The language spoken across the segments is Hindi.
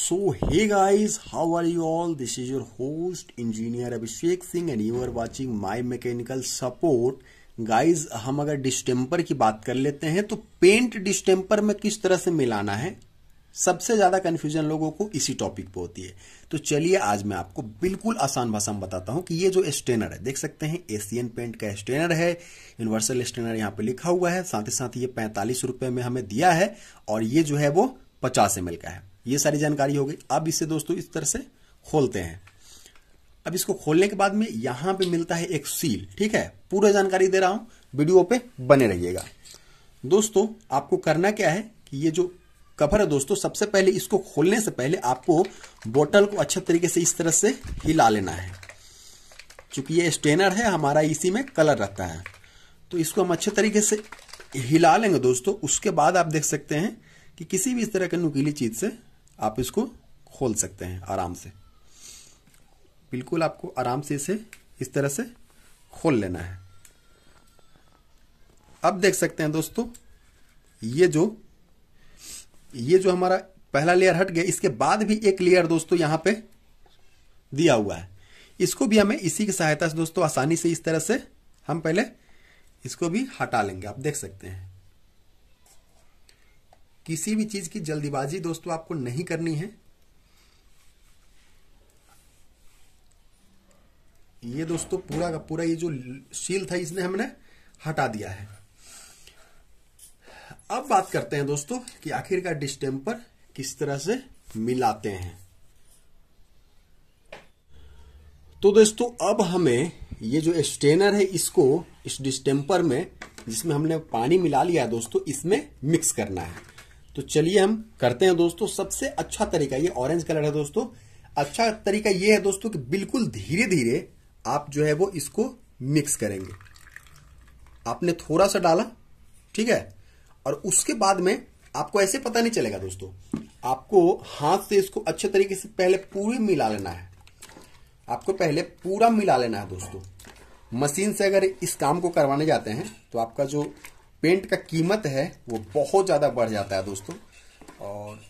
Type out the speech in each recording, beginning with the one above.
so hey guys how are you all this is your host engineer Abhishek Singh and you are watching my mechanical support guys हम अगर डिस्टेम्पर की बात कर लेते हैं तो पेंट डिस्टेम्पर में किस तरह से मिलाना है सबसे ज्यादा कंफ्यूजन लोगों को इसी टॉपिक पे होती है तो चलिए आज मैं आपको बिल्कुल आसान भाषा में बताता हूं कि ये जो स्टेनर है देख सकते हैं एशियन पेंट का स्टेनर है यूनिवर्सल स्टेनर यहां पे लिखा हुआ है साथ ही साथ ये पैंतालीस रुपए में हमें दिया है और ये जो है वो पचास एम का है ये सारी जानकारी हो गई अब इसे दोस्तों इस तरह से खोलते हैं अब इसको खोलने के बाद में यहां पे मिलता है एक सील ठीक है पूरा जानकारी दे रहा हूं वीडियो पे बने रहिएगा दोस्तों आपको करना क्या है कि ये जो कवर है दोस्तों सबसे पहले इसको खोलने से पहले आपको बोतल को अच्छे तरीके से इस तरह से हिला लेना है चूंकि ये स्टेनर है हमारा इसी में कलर रहता है तो इसको हम अच्छे तरीके से हिला लेंगे दोस्तों उसके बाद आप देख सकते हैं कि किसी भी इस तरह के नुकीली चीज से आप इसको खोल सकते हैं आराम से बिल्कुल आपको आराम से इसे इस तरह से खोल लेना है अब देख सकते हैं दोस्तों ये जो ये जो हमारा पहला लेयर हट गया इसके बाद भी एक लेयर दोस्तों यहां पे दिया हुआ है इसको भी हमें इसी की सहायता से दोस्तों आसानी से इस तरह से हम पहले इसको भी हटा लेंगे आप देख सकते हैं किसी भी चीज की जल्दीबाजी दोस्तों आपको नहीं करनी है ये दोस्तों पूरा का पूरा ये जो सील था इसने हमने हटा दिया है अब बात करते हैं दोस्तों कि आखिर का डिस्टेम्पर किस तरह से मिलाते हैं तो दोस्तों अब हमें ये जो स्टेनर है इसको इस डिस्टेम्पर में जिसमें हमने पानी मिला लिया है दोस्तों इसमें मिक्स करना है तो चलिए हम करते हैं दोस्तों सबसे अच्छा तरीका ये ऑरेंज कलर है दोस्तों अच्छा तरीका ये है दोस्तों कि बिल्कुल धीरे धीरे आप जो है वो इसको मिक्स करेंगे आपने थोड़ा सा डाला ठीक है और उसके बाद में आपको ऐसे पता नहीं चलेगा दोस्तों आपको हाथ से इसको अच्छे तरीके से पहले पूरी मिला लेना है आपको पहले पूरा मिला लेना है दोस्तों मशीन से अगर इस काम को करवाने जाते हैं तो आपका जो पेंट का कीमत है वो बहुत ज़्यादा बढ़ जाता है दोस्तों और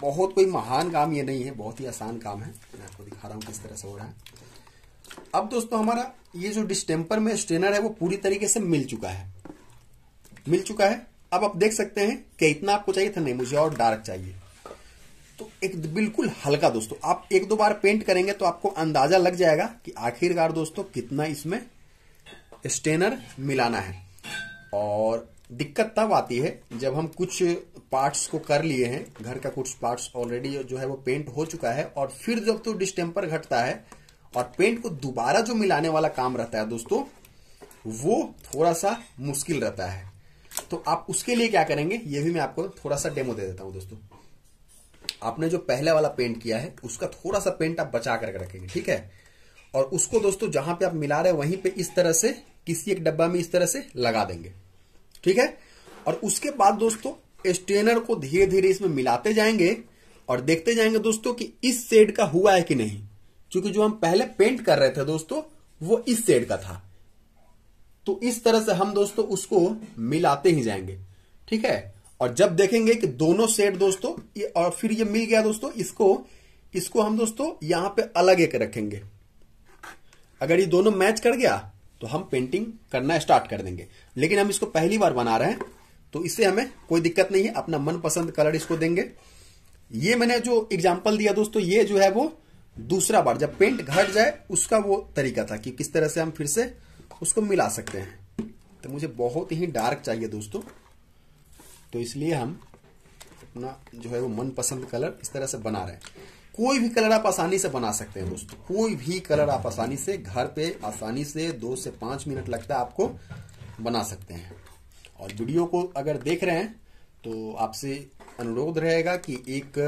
बहुत कोई महान काम ये नहीं है बहुत ही आसान काम है मैं आपको दिखा रहा हूँ किस तरह से हो रहा है अब दोस्तों हमारा ये जो डिस्टेम्पर में स्ट्रेनर है वो पूरी तरीके से मिल चुका है मिल चुका है अब आप देख सकते हैं कि इतना आपको चाहिए था नहीं मुझे और डार्क चाहिए तो एक बिल्कुल हल्का दोस्तों आप एक दो बार पेंट करेंगे तो आपको अंदाजा लग जाएगा कि आखिरकार दोस्तों कितना इसमें स्टेनर मिलाना है और दिक्कत तब आती है जब हम कुछ पार्ट्स को कर लिए हैं घर का कुछ पार्ट्स ऑलरेडी जो है वो पेंट हो चुका है और फिर जब तो डिस्टेम्पर घटता है और पेंट को दोबारा जो मिलाने वाला काम रहता है दोस्तों वो थोड़ा सा मुश्किल रहता है तो आप उसके लिए क्या करेंगे ये भी मैं आपको थोड़ा सा डेमो दे देता हूं दोस्तों आपने जो पहले वाला पेंट किया है उसका थोड़ा सा पेंट आप बचा करके रखेंगे ठीक है और उसको दोस्तों जहां पे आप मिला रहे हैं वहीं पे इस तरह से किसी एक डब्बा में इस तरह से लगा देंगे ठीक है और उसके बाद दोस्तों स्ट्रेनर को धीरे धीरे इसमें मिलाते जाएंगे और देखते जाएंगे दोस्तों कि इस शेड का हुआ है कि नहीं क्योंकि जो हम पहले पेंट कर रहे थे दोस्तों वो इस शेड का था तो इस तरह से हम दोस्तों उसको मिलाते ही जाएंगे ठीक है और जब देखेंगे कि दोनों सेट दोस्तों और फिर ये मिल गया दोस्तों इसको इसको हम दोस्तों यहां पे अलग एक रखेंगे अगर ये दोनों मैच कर गया तो हम पेंटिंग करना स्टार्ट कर देंगे लेकिन हम इसको पहली बार बना रहे हैं तो इससे हमें कोई दिक्कत नहीं है अपना मनपसंद कलर इसको देंगे ये मैंने जो एग्जाम्पल दिया दोस्तों ये जो है वो दूसरा बार जब पेंट घट जाए उसका वो तरीका था कि किस तरह से हम फिर से उसको मिला सकते हैं तो मुझे बहुत ही डार्क चाहिए दोस्तों तो इसलिए हम अपना जो है वो मनपसंद कलर इस तरह से बना रहे हैं कोई भी कलर आप आसानी से बना सकते हैं दोस्तों कोई भी कलर आप आसानी से घर पे आसानी से दो से पांच मिनट लगता है आपको बना सकते हैं और वीडियो को अगर देख रहे हैं तो आपसे अनुरोध रहेगा कि एक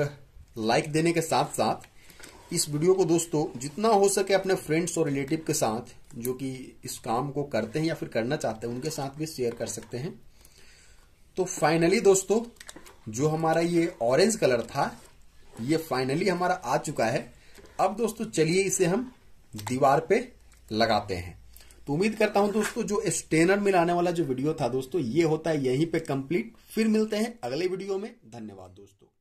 लाइक देने के साथ साथ इस वीडियो को दोस्तों जितना हो सके अपने फ्रेंड्स और रिलेटिव के साथ जो कि इस काम को करते हैं या फिर करना चाहते हैं उनके साथ भी शेयर कर सकते हैं तो फाइनली दोस्तों जो हमारा ये ऑरेंज कलर था ये फाइनली हमारा आ चुका है अब दोस्तों चलिए इसे हम दीवार पे लगाते हैं तो उम्मीद करता हूं दोस्तों जो स्टेनर मिलाने वाला जो वीडियो था दोस्तों ये होता है यहीं पे कंप्लीट फिर मिलते हैं अगले वीडियो में धन्यवाद दोस्तों